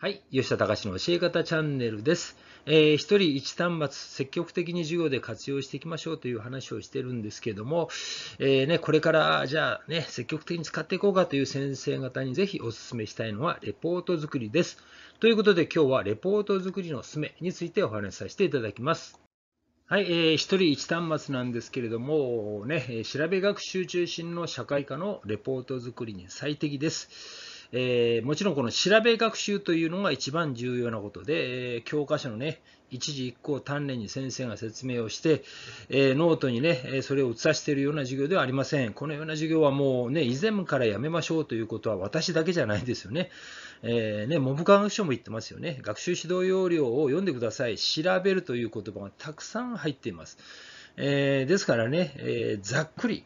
はい。吉田隆の教え方チャンネルです。えー、一人一端末、積極的に授業で活用していきましょうという話をしてるんですけども、えー、ね、これから、じゃあね、積極的に使っていこうかという先生方にぜひお勧めしたいのは、レポート作りです。ということで、今日はレポート作りのすすめについてお話しさせていただきます。はい、えー、一人一端末なんですけれども、ね、調べ学習中心の社会科のレポート作りに最適です。えー、もちろんこの調べ学習というのが一番重要なことで、えー、教科書のね、一時一行を丹念に先生が説明をして、えー、ノートにね、それを写しているような授業ではありません。このような授業はもうね、以前からやめましょうということは私だけじゃないですよね。えー、ね、文部科学省も言ってますよね。学習指導要領を読んでください。調べるという言葉がたくさん入っています。えー、ですからね、えー、ざっくり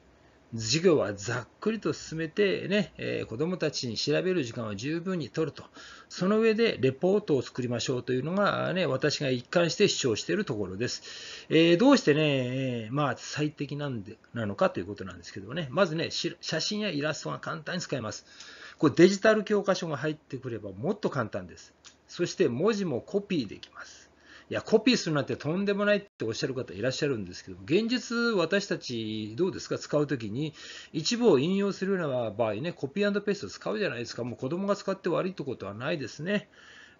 授業はざっくりと進めてね、えー、子どもたちに調べる時間を十分に取ると、その上でレポートを作りましょうというのが、ね、私が一貫して主張しているところです。えー、どうしてね、まあ、最適なんでなのかということなんですけどね、まずね、写真やイラストが簡単に使えます。これデジタル教科書が入ってくればもっと簡単です。そして文字もコピーできます。いや、コピーするなんてとんでもないっておっしゃる方いらっしゃるんですけど、現実、私たち、どうですか、使うときに、一部を引用するような場合ね、コピーペースト使うじゃないですか、もう子供が使って悪いってことはないですね。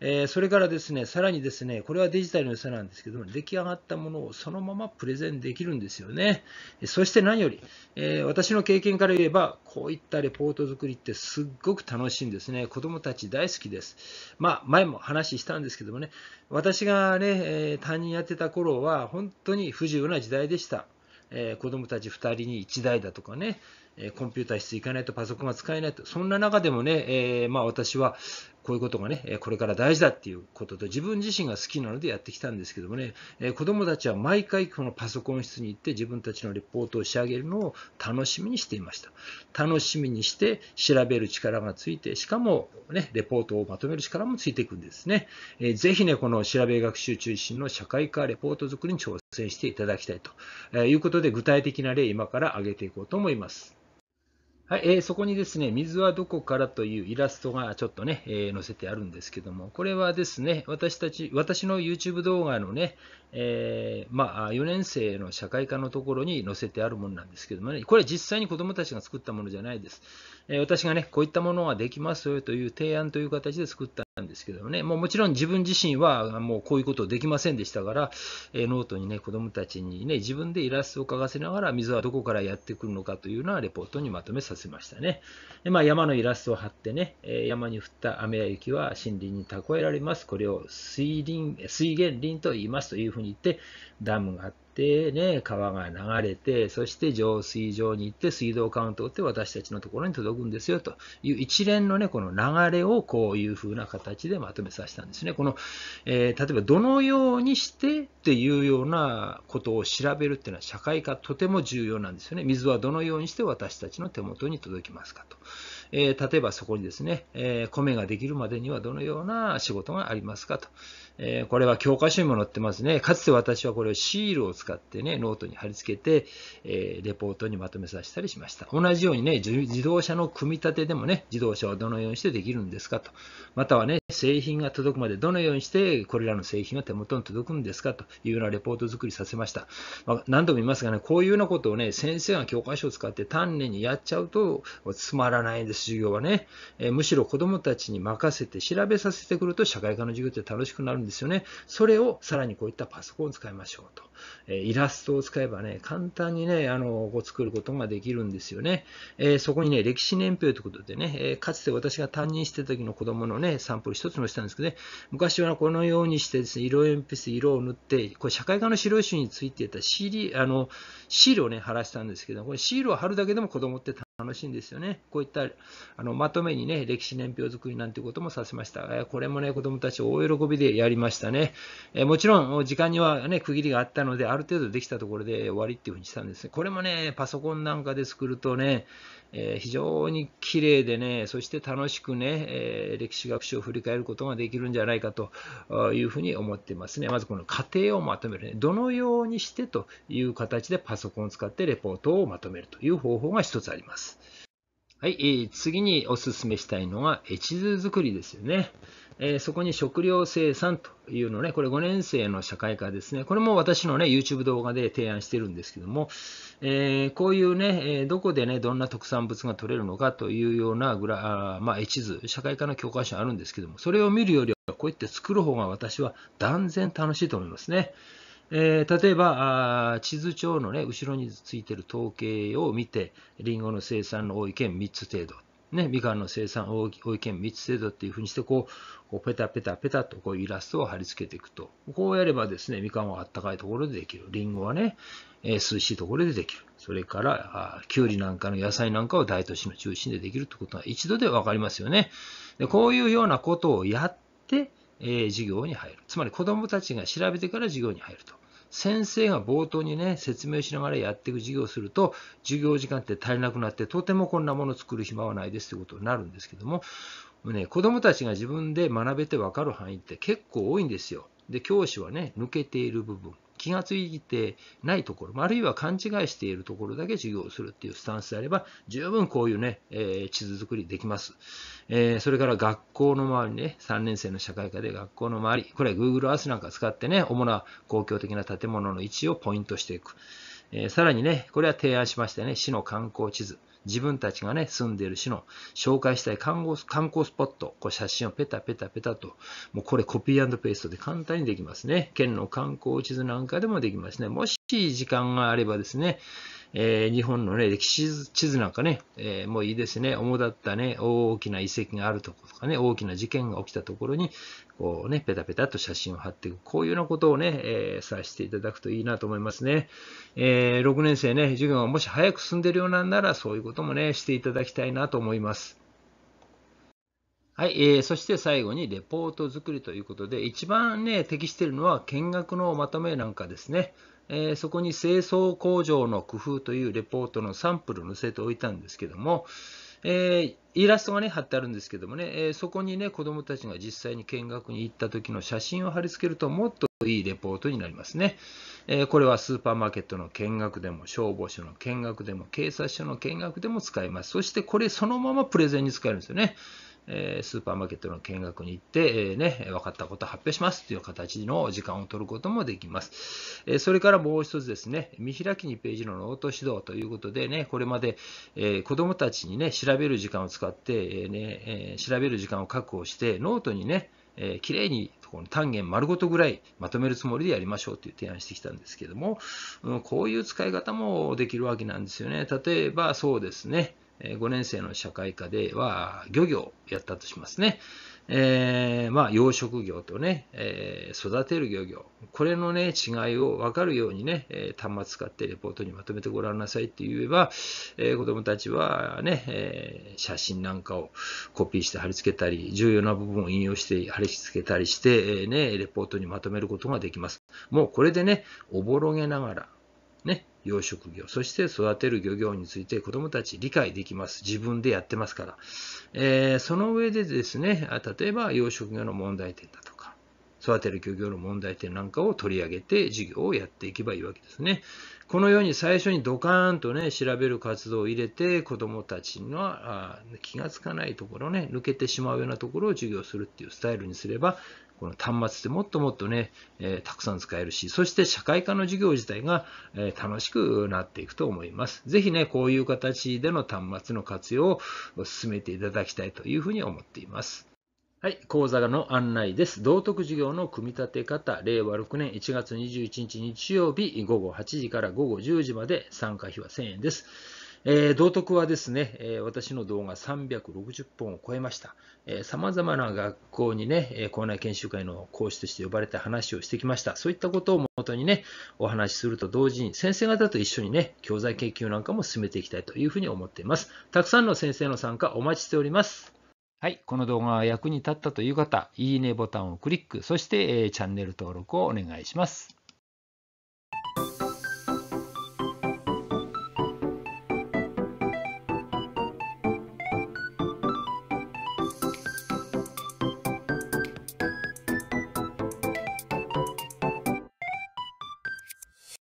えー、それからですね、さらにですね、これはデジタルの良さなんですけども、出来上がったものをそのままプレゼンできるんですよね。そして何より、えー、私の経験から言えば、こういったレポート作りってすっごく楽しいんですね。子供たち大好きです。まあ、前も話したんですけどもね、私がね、えー、担任やってた頃は、本当に不自由な時代でした。えー、子供たち2人に1台だとかね、えコンピューター室行かないとパソコンが使えないと、そんな中でもね、えー、まあ、私は、こういうことがね、これから大事だっていうことと、自分自身が好きなのでやってきたんですけどもね、子供たちは毎回このパソコン室に行って自分たちのレポートを仕上げるのを楽しみにしていました。楽しみにして調べる力がついて、しかもね、レポートをまとめる力もついていくんですね。ぜひね、この調べ学習中心の社会科レポート作りに挑戦していただきたいということで、具体的な例今から挙げていこうと思います。はい、えー、そこにですね、水はどこからというイラストがちょっとね、えー、載せてあるんですけども、これはですね、私たち、私の YouTube 動画のね、えー、まあ、4年生の社会科のところに載せてあるものなんですけどもね、これは実際に子供たちが作ったものじゃないです。え私がね、こういったものができますよという提案という形で作ったんですけどもね、もうもちろん自分自身はもうこういうことできませんでしたから、えノートにね、子どもたちにね、自分でイラストを描かせながら、水はどこからやってくるのかというのはレポートにまとめさせましたね。でまあ、山のイラストを貼ってね、山に降った雨や雪は森林に蓄えられます。これを水林水源林と言いますというふうに言って、ダムがあって、でね、川が流れて、そして浄水場に行って、水道管を通って私たちのところに届くんですよという一連のね、この流れをこういうふうな形でまとめさせたんですね。この、えー、例えばどのようにしてっていうようなことを調べるっていうのは社会化とても重要なんですよね。水はどのようにして私たちの手元に届きますかと。えー、例えばそこにですね、えー、米ができるまでにはどのような仕事がありますかと。えー、これは教科書にも載ってますね。かつて私はこれをシールを使ってね、ノートに貼り付けて、えレポートにまとめさせたりしました。同じようにね、自動車の組み立てでもね、自動車はどのようにしてできるんですかと。またはね、製品が届くまでどのようにしてこれらの製品が手元に届くんですかというようなレポート作りさせました。まあ、何度も言いますがね、こういうようなことをね、先生が教科書を使って丹念にやっちゃうとつまらないんです、授業はね。えむしろ子どもたちに任せて調べさせてくると社会科の授業って楽しくなるんですよね。それをさらにこういったパソコンを使いましょうと。えイラストを使えばね、簡単にね、あの、作ることができるんですよね。えそこにね、歴史年表ということでね、えかつて私が担任してた時の子供のね、サンプル一つのしんですけどね、昔はこのようにしてですね、色鉛筆で色を塗って、これ社会科の白い種についていたシールあのシールをね、貼らせたんですけど、これシールを貼るだけでも子供って楽しいんですよね。こういったあのまとめにね、歴史年表作りなんていうこともさせました。えこれもね、子供たち大喜びでやりましたね。えもちろん、時間にはね、区切りがあったので、ある程度できたところで終わりっていうふうにしたんですね。これもね、パソコンなんかで作るとね、えー、非常に綺麗でね、そして楽しくね、えー、歴史学習を振り返ることができるんじゃないかというふうに思っていますね。まずこの過程をまとめるね。どのようにしてという形でパソコンを使ってレポートをまとめるという方法が一つあります。。はい、えー、次におすすめしたいのは、地図作りですよね。えー、そこに食料生産というのね、これ5年生の社会科ですね。これも私のね、YouTube 動画で提案してるんですけども、えー、こういうね、えどこでね、どんな特産物が取れるのかというようなグラ、あまあ、絵地図、社会科の教科書あるんですけども、それを見るよりは、こうやって作る方が私は断然楽しいと思いますね。えー、例えば地図帳の、ね、後ろについてる統計を見て、りんごの生産の多い県3つ程度、ね、みかんの生産多い県3つ程度っていうふうにしてこう、ペタペタペタとこうイラストを貼り付けていくと。こうやればですね、みかんはあったかいところでできる。りんごはね、えー、涼しいところでできる。それから、あきゅうりなんかの野菜なんかを大都市の中心でできるということが一度で分かりますよね。でこういうようなことをやって、え授業に入る。つまり子どもたちが調べてから授業に入ると。先生が冒頭にね、説明しながらやっていく授業をすると、授業時間って足りなくなって、とてもこんなものを作る暇はないですということになるんですけども、もね、子どもたちが自分で学べて分かる範囲って結構多いんですよ。で、教師はね、抜けている部分。気がついてないところ、あるいは勘違いしているところだけ授業をするっていうスタンスであれば、十分こういうね、え地図作りできます。えそれから学校の周りね、3年生の社会科で学校の周り、これは Google Earth なんか使ってね、主な公共的な建物の位置をポイントしていく。えさらにね、これは提案しましたね、市の観光地図。自分たちがね、住んでいる市の紹介したい観光観光スポット、こう写真をペタペタペタと、もうこれコピーペーストで簡単にできますね。県の観光地図なんかでもできますね。もし時間があればですね、えー、日本のね、歴史地図なんかね、えー、もういいですね、主だったね、大きな遺跡があるとことかね、大きな事件が起きたところに、こうね、ペタペタと写真を貼っていく、こういうようなことをね、えー、させていただくといいなと思いますね。えー、6年生ね、授業がもし早く進んでいるようなんなら、そういうこともね、していただきたいなと思います。はい、えー、そして最後にレポート作りということで、一番ね、適しているのは見学のまとめなんかですね。えー、そこに清掃工場の工夫というレポートのサンプルを載せておいたんですけども、えー、イラストがね、貼ってあるんですけどもね、えー、そこにね、子もたちが実際に見学に行った時の写真を貼り付けるともっといいレポートになりますね。えー、これはスーパーマーケットの見学でも、消防署の見学でも、警察署の見学でも使えます。そしてこれそのままプレゼンに使えるんですよね。えスーパーマーケットの見学に行って、えね、分かったことを発表しますという形の時間を取ることもできます。えそれからもう一つですね、見開き2ページのノート指導ということでね、これまで、え子どもたちにね、調べる時間を使って、えねえ調べる時間を確保して、ノートにね、えきれいにこの単元丸ごとぐらいまとめるつもりでやりましょうという提案してきたんですけども、ん、こういう使い方もできるわけなんですよね。例えばそうですね、5年生の社会科では漁業やったとしますね。えー、まあ、養殖業とね、えー、育てる漁業、これのね、違いを分かるようにね、えー、端末使ってレポートにまとめてごらんなさいって言えば、えー、子供たちはね、え写真なんかをコピーして貼り付けたり、重要な部分を引用して貼り付けたりして、えね、レポートにまとめることができます。もうこれでね、おぼろげながら、ね、養殖業、そして育てる漁業について子どもたち理解できます。自分でやってますから。えー、その上でですね、例えば養殖業の問題点だとか、育てる漁業の問題点なんかを取り上げて授業をやっていけばいいわけですね。このように最初にドカーンとね、調べる活動を入れて、子どもたちのあ気がつかないところね、抜けてしまうようなところを授業するっていうスタイルにすれば、この端末ってもっともっとね、えー、たくさん使えるし、そして社会科の授業自体が、えー、楽しくなっていくと思います。ぜひね、こういう形での端末の活用を進めていただきたいというふうに思っています。はい、講座の案内です。道徳授業の組み立て方、令和6年1月21日日曜日午後8時から午後10時まで参加費は1000円です。えー、道徳はですね、えー、私の動画360本を超えました。さまざまな学校にね、校内研修会の講師として呼ばれて話をしてきました。そういったことをもとにね、お話しすると同時に、先生方と一緒にね、教材研究なんかも進めていきたいというふうに思っています。たくさんの先生の参加お待ちしております。はい、この動画が役に立ったという方、いいねボタンをクリック、そして、えチャンネル登録をお願いします。